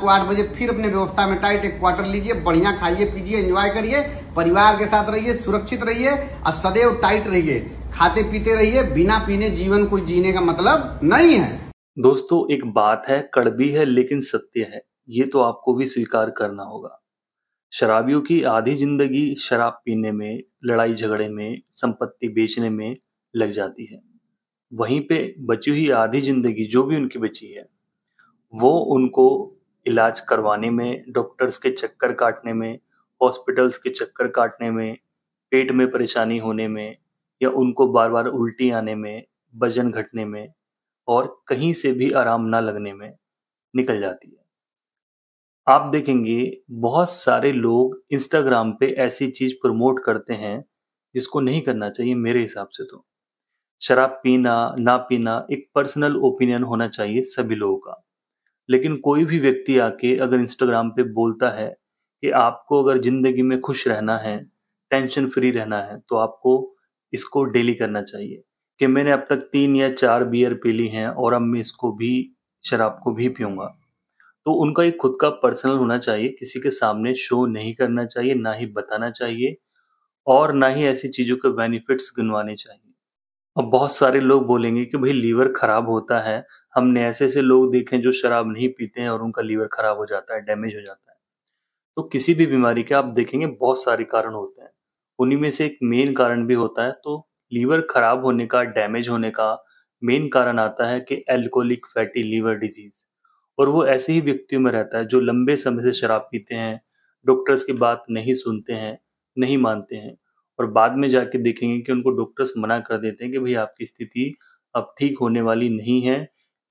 को आठ बजे फिर अपने व्यवस्था में टाइट एक क्वार्टर लीजिए बढ़िया खाइए पीजिए एंजॉय करिए परिवार के साथ रहिए सुरक्षित रहिए और सदैव टाइट रहिए खाते पीते रहिए बिना पीने जीवन को जीने का मतलब नहीं है दोस्तों एक बात है कड़बी है लेकिन सत्य है ये तो आपको भी स्वीकार करना होगा शराबियों की आधी जिंदगी शराब पीने में लड़ाई झगड़े में संपत्ति बेचने में लग जाती है वहीं पे बची हुई आधी जिंदगी जो भी उनकी बची है वो उनको इलाज करवाने में डॉक्टर्स के चक्कर काटने में हॉस्पिटल्स के चक्कर काटने में पेट में परेशानी होने में या उनको बार बार उल्टी आने में वजन घटने में और कहीं से भी आराम ना लगने में निकल जाती है आप देखेंगे बहुत सारे लोग इंस्टाग्राम पे ऐसी चीज़ प्रमोट करते हैं जिसको नहीं करना चाहिए मेरे हिसाब से तो शराब पीना ना पीना एक पर्सनल ओपिनियन होना चाहिए सभी लोगों का लेकिन कोई भी व्यक्ति आके अगर इंस्टाग्राम पे बोलता है कि आपको अगर जिंदगी में खुश रहना है टेंशन फ्री रहना है तो आपको इसको डेली करना चाहिए कि मैंने अब तक तीन या चार बियर पी ली हैं और अब मैं इसको भी शराब को भी पीऊंगा तो उनका एक खुद का पर्सनल होना चाहिए किसी के सामने शो नहीं करना चाहिए ना ही बताना चाहिए और ना ही ऐसी चीज़ों के बेनिफिट्स गिनवाने चाहिए अब बहुत सारे लोग बोलेंगे कि भाई लीवर खराब होता है हमने ऐसे ऐसे लोग देखे जो शराब नहीं पीते हैं और उनका लीवर खराब हो जाता है डैमेज हो जाता है तो किसी भी बीमारी के आप देखेंगे बहुत सारे कारण होते हैं उन्हीं में से एक मेन कारण भी होता है तो लीवर खराब होने का डैमेज होने का मेन कारण आता है कि एल्कोहलिक फैटी लीवर डिजीज और वो ऐसे ही व्यक्तियों में रहता है जो लंबे समय से शराब पीते हैं डॉक्टर्स की बात नहीं सुनते हैं नहीं मानते हैं और बाद में जाके देखेंगे कि उनको डॉक्टर्स मना कर देते हैं कि भाई आपकी स्थिति अब ठीक होने वाली नहीं है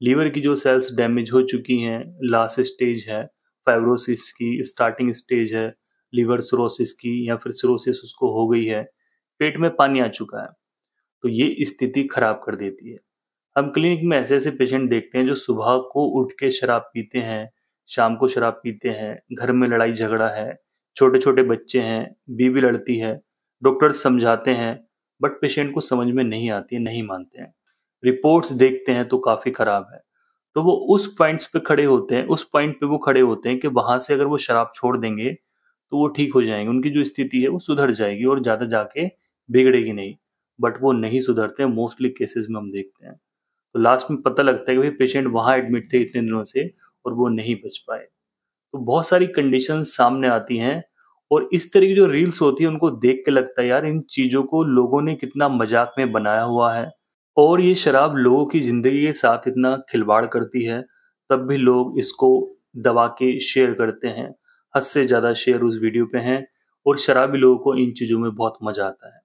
लीवर की जो सेल्स डैमेज हो चुकी हैं लास्ट स्टेज है फाइब्रोसिस की स्टार्टिंग स्टेज है लीवर सरोसिस की या फिर सरोसिस उसको हो गई है पेट में पानी आ चुका है तो ये स्थिति खराब कर देती है हम क्लिनिक में ऐसे ऐसे पेशेंट देखते हैं जो सुबह को उठ के शराब पीते हैं शाम को शराब पीते हैं घर में लड़ाई झगड़ा है छोटे छोटे बच्चे हैं बीवी लड़ती है डॉक्टर समझाते हैं बट पेशेंट को समझ में नहीं आती है नहीं मानते हैं रिपोर्ट्स देखते हैं तो काफी खराब है तो वो उस पॉइंट्स पे खड़े होते हैं उस पॉइंट पे वो खड़े होते हैं कि वहां से अगर वो शराब छोड़ देंगे तो वो ठीक हो जाएंगे उनकी जो स्थिति है वो सुधर जाएगी और ज्यादा जाके बिगड़ेगी नहीं बट वो नहीं सुधरते हैं मोस्टली केसेस में हम देखते हैं तो लास्ट में पता लगता है कि भाई पेशेंट वहाँ एडमिट थे इतने दिनों से और वो नहीं बच पाए तो बहुत सारी कंडीशन सामने आती हैं और इस तरह की जो रील्स होती है उनको देख के लगता है यार इन चीज़ों को लोगों ने कितना मजाक में बनाया हुआ है और ये शराब लोगों की जिंदगी के साथ इतना खिलवाड़ करती है तब भी लोग इसको दबा के शेयर करते हैं हद से ज़्यादा शेयर उस वीडियो पे हैं और शराबी लोगों को इन चीज़ों में बहुत मज़ा आता है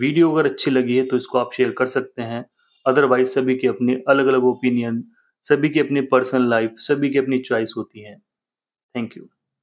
वीडियो अगर अच्छी लगी है तो इसको आप शेयर कर सकते हैं अदरवाइज सभी के अपने अलग अलग ओपिनियन सभी की अपनी पर्सनल लाइफ सभी की अपनी चॉइस होती है थैंक यू